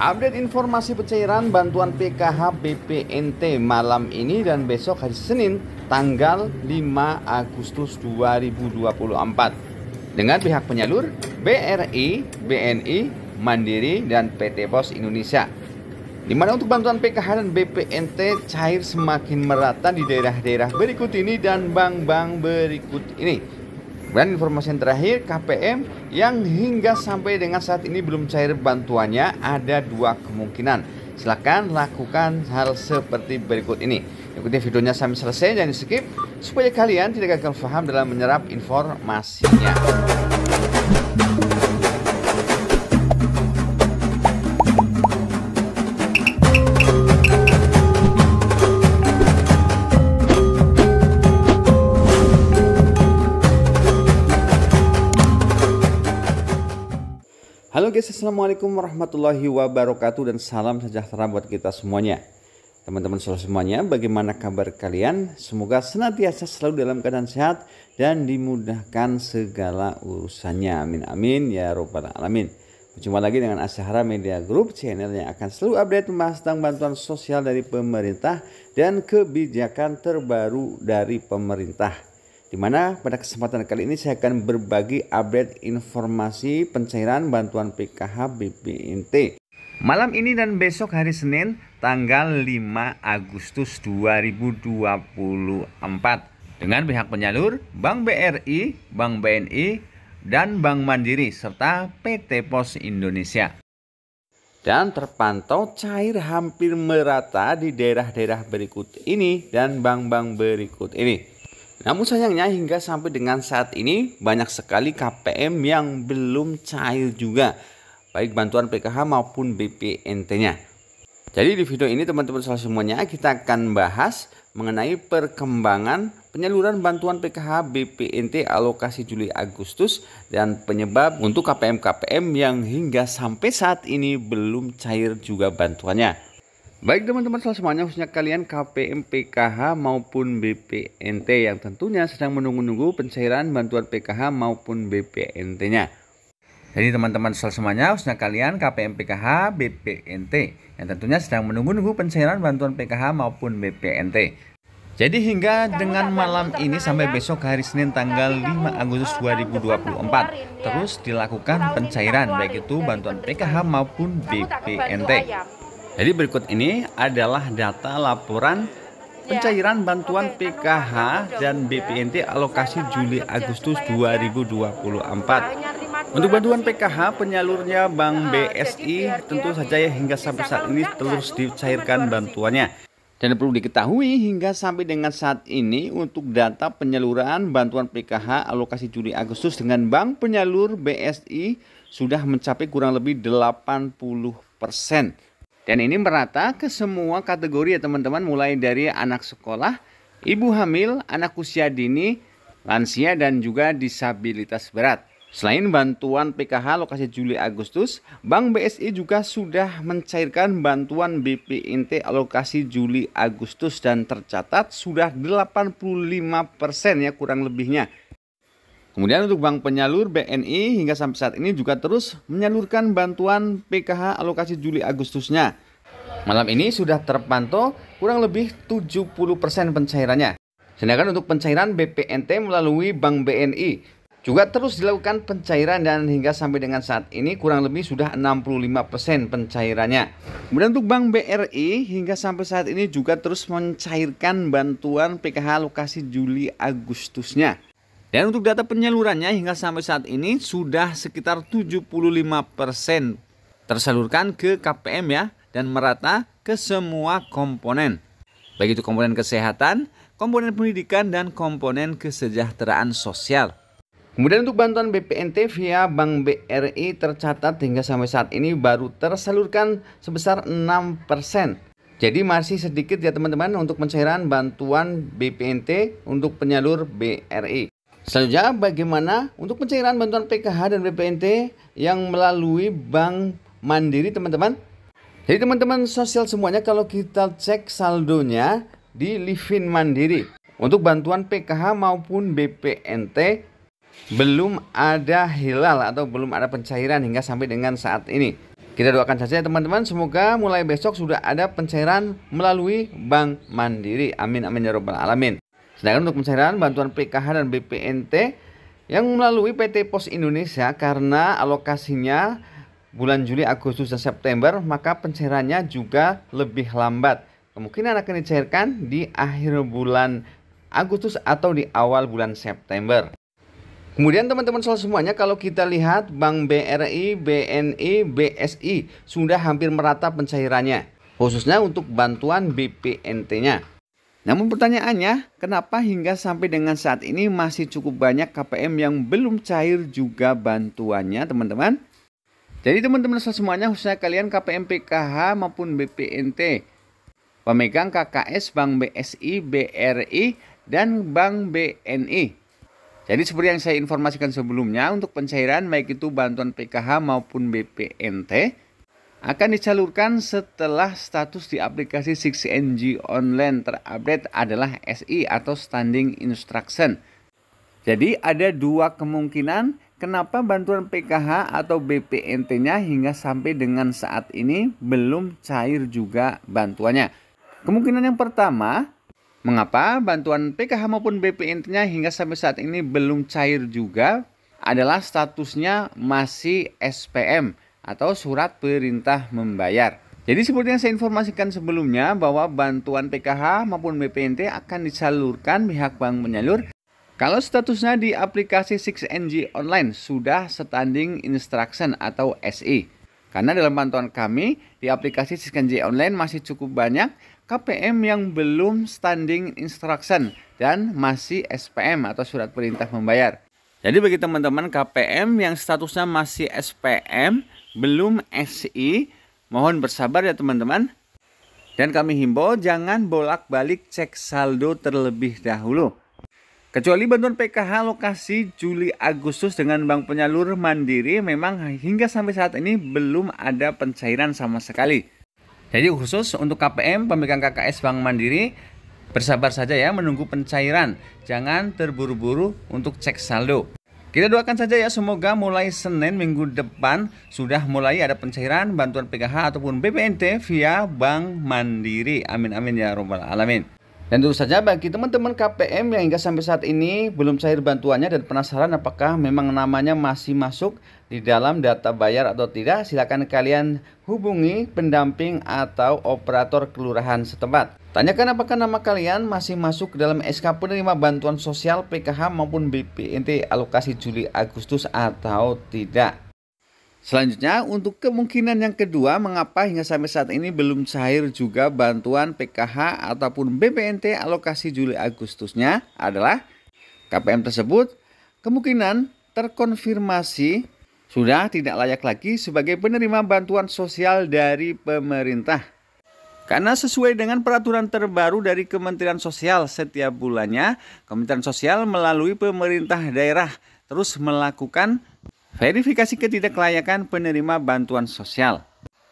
Update informasi pencairan bantuan PKH BPNT malam ini dan besok hari Senin tanggal 5 Agustus 2024 dengan pihak penyalur BRI, BNI, Mandiri, dan PT Pos Indonesia. Di mana untuk bantuan PKH dan BPNT cair semakin merata di daerah-daerah berikut ini dan bank-bank berikut ini. Kemudian informasi yang terakhir KPM yang hingga sampai dengan saat ini belum cair bantuannya ada dua kemungkinan. Silahkan lakukan hal seperti berikut ini. Ikuti videonya sampai selesai jangan di skip supaya kalian tidak gagal paham dalam menyerap informasinya. guys, Assalamualaikum warahmatullahi wabarakatuh dan salam sejahtera buat kita semuanya. Teman-teman selalu semuanya, bagaimana kabar kalian? Semoga senantiasa selalu dalam keadaan sehat dan dimudahkan segala urusannya. Amin amin ya robbal alamin. Berjumpa lagi dengan Asyahara Media Group, channel yang akan selalu update membahas tentang bantuan sosial dari pemerintah dan kebijakan terbaru dari pemerintah di mana pada kesempatan kali ini saya akan berbagi update informasi pencairan bantuan PKH BPNT. Malam ini dan besok hari Senin tanggal 5 Agustus 2024 dengan pihak penyalur Bank BRI, Bank BNI, dan Bank Mandiri serta PT Pos Indonesia. Dan terpantau cair hampir merata di daerah-daerah berikut ini dan bank-bank berikut ini. Namun sayangnya hingga sampai dengan saat ini banyak sekali KPM yang belum cair juga baik bantuan PKH maupun BPNT-nya. Jadi di video ini teman-teman semuanya kita akan bahas mengenai perkembangan penyaluran bantuan PKH BPNT alokasi Juli Agustus dan penyebab untuk KPM-KPM yang hingga sampai saat ini belum cair juga bantuannya. Baik teman-teman semuanya khususnya kalian KPM PKH maupun BPNT yang tentunya sedang menunggu-nunggu pencairan bantuan PKH maupun BPNT-nya. Jadi teman-teman semuanya khususnya kalian KPM PKH BPNT yang tentunya sedang menunggu-nunggu pencairan bantuan PKH maupun BPNT. Jadi hingga dengan malam ini sampai ya? besok hari Senin tanggal 5 Agustus 2024 ya? terus dilakukan pencairan baik itu bantuan PKH maupun BPNT. Jadi berikut ini adalah data laporan ya. pencairan bantuan PKH dan BPNT alokasi Juli Agustus 2024. Untuk bantuan PKH, penyalurnya Bank BSI tentu saja ya hingga sampai saat ini terus dicairkan bantuannya. Dan perlu diketahui hingga sampai dengan saat ini untuk data penyaluran bantuan PKH alokasi Juli Agustus dengan bank penyalur BSI sudah mencapai kurang lebih 80 persen. Dan ini merata ke semua kategori ya teman-teman mulai dari anak sekolah, ibu hamil, anak usia dini, lansia dan juga disabilitas berat. Selain bantuan PKH lokasi Juli Agustus, Bank BSI juga sudah mencairkan bantuan BPNT alokasi Juli Agustus dan tercatat sudah 85% ya kurang lebihnya Kemudian untuk bank penyalur BNI hingga sampai saat ini juga terus menyalurkan bantuan PKH alokasi Juli Agustusnya. Malam ini sudah terpantau kurang lebih 70% pencairannya. Sedangkan untuk pencairan BPNT melalui Bank BNI juga terus dilakukan pencairan dan hingga sampai dengan saat ini kurang lebih sudah 65% pencairannya. Kemudian untuk Bank BRI hingga sampai saat ini juga terus mencairkan bantuan PKH alokasi Juli Agustusnya. Dan untuk data penyalurannya hingga sampai saat ini sudah sekitar 75% tersalurkan ke KPM ya dan merata ke semua komponen. Baik itu komponen kesehatan, komponen pendidikan dan komponen kesejahteraan sosial. Kemudian untuk bantuan BPNT via Bank BRI tercatat hingga sampai saat ini baru tersalurkan sebesar 6%. Jadi masih sedikit ya teman-teman untuk pencairan bantuan BPNT untuk penyalur BRI. Selanjutnya, bagaimana untuk pencairan bantuan PKH dan BPNT yang melalui Bank Mandiri, teman-teman? Jadi teman-teman sosial semuanya kalau kita cek saldonya di Livin Mandiri untuk bantuan PKH maupun BPNT belum ada hilal atau belum ada pencairan hingga sampai dengan saat ini. Kita doakan saja ya, teman-teman semoga mulai besok sudah ada pencairan melalui Bank Mandiri. Amin amin ya robbal alamin. Sedangkan untuk pencairan bantuan PKH dan BPNT yang melalui PT Pos Indonesia karena alokasinya bulan Juli, Agustus, dan September, maka pencairannya juga lebih lambat. Kemungkinan akan dicairkan di akhir bulan Agustus atau di awal bulan September. Kemudian teman-teman soal semuanya kalau kita lihat Bank BRI, BNI, BSI sudah hampir merata pencairannya khususnya untuk bantuan BPNT-nya. Namun pertanyaannya, kenapa hingga sampai dengan saat ini masih cukup banyak KPM yang belum cair juga bantuannya teman-teman? Jadi teman-teman semuanya khususnya kalian KPM PKH maupun BPNT pemegang KKS Bank BSI, BRI, dan Bank BNI. Jadi seperti yang saya informasikan sebelumnya untuk pencairan baik itu bantuan PKH maupun BPNT akan disalurkan setelah status di aplikasi 6NG online terupdate adalah SI atau Standing Instruction. Jadi ada dua kemungkinan kenapa bantuan PKH atau BPNT-nya hingga sampai dengan saat ini belum cair juga bantuannya. Kemungkinan yang pertama, mengapa bantuan PKH maupun BPNT-nya hingga sampai saat ini belum cair juga adalah statusnya masih SPM atau surat perintah membayar. Jadi seperti yang saya informasikan sebelumnya bahwa bantuan PKH maupun BPNT akan disalurkan pihak bank penyalur kalau statusnya di aplikasi 6NG online sudah standing instruction atau SI. E. Karena dalam pantauan kami di aplikasi 6NG online masih cukup banyak KPM yang belum standing instruction dan masih SPM atau surat perintah membayar. Jadi bagi teman-teman KPM yang statusnya masih SPM belum SI, mohon bersabar ya teman-teman. Dan kami himbau jangan bolak-balik cek saldo terlebih dahulu. Kecuali bantuan PKH lokasi Juli Agustus dengan bank penyalur Mandiri memang hingga sampai saat ini belum ada pencairan sama sekali. Jadi khusus untuk KPM pemegang KKS Bank Mandiri bersabar saja ya menunggu pencairan. Jangan terburu-buru untuk cek saldo. Kita doakan saja ya semoga mulai Senin minggu depan sudah mulai ada pencairan bantuan PKH ataupun BPNT via Bank Mandiri. Amin amin ya robbal alamin. Dan tentu saja bagi teman-teman KPM yang hingga sampai saat ini belum cair bantuannya dan penasaran apakah memang namanya masih masuk di dalam data bayar atau tidak, silakan kalian hubungi pendamping atau operator kelurahan setempat. Tanyakan apakah nama kalian masih masuk ke dalam SK penerima bantuan sosial PKH maupun BPNT alokasi Juli Agustus atau tidak. Selanjutnya, untuk kemungkinan yang kedua, mengapa hingga sampai saat ini belum cair juga bantuan PKH ataupun BPNT alokasi Juli Agustusnya adalah KPM tersebut kemungkinan terkonfirmasi sudah tidak layak lagi sebagai penerima bantuan sosial dari pemerintah. Karena sesuai dengan peraturan terbaru dari Kementerian Sosial setiap bulannya, Kementerian Sosial melalui pemerintah daerah terus melakukan verifikasi ketidaklayakan penerima bantuan sosial.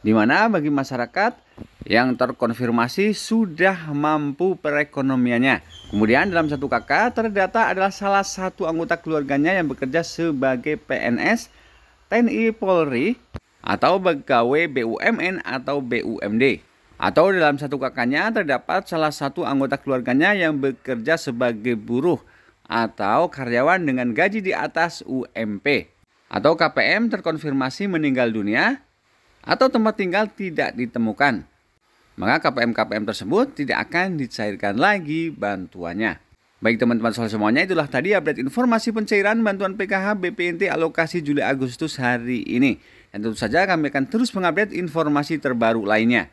Di mana bagi masyarakat yang terkonfirmasi sudah mampu perekonomiannya. Kemudian dalam satu kakak terdata adalah salah satu anggota keluarganya yang bekerja sebagai PNS, TNI Polri, atau pegawai BUMN atau BUMD. Atau dalam satu kakaknya terdapat salah satu anggota keluarganya yang bekerja sebagai buruh atau karyawan dengan gaji di atas UMP. Atau KPM terkonfirmasi meninggal dunia atau tempat tinggal tidak ditemukan. Maka KPM-KPM tersebut tidak akan dicairkan lagi bantuannya. Baik teman-teman soal semuanya, itulah tadi update informasi pencairan bantuan PKH BPNT alokasi Juli Agustus hari ini. Dan tentu saja kami akan terus mengupdate informasi terbaru lainnya.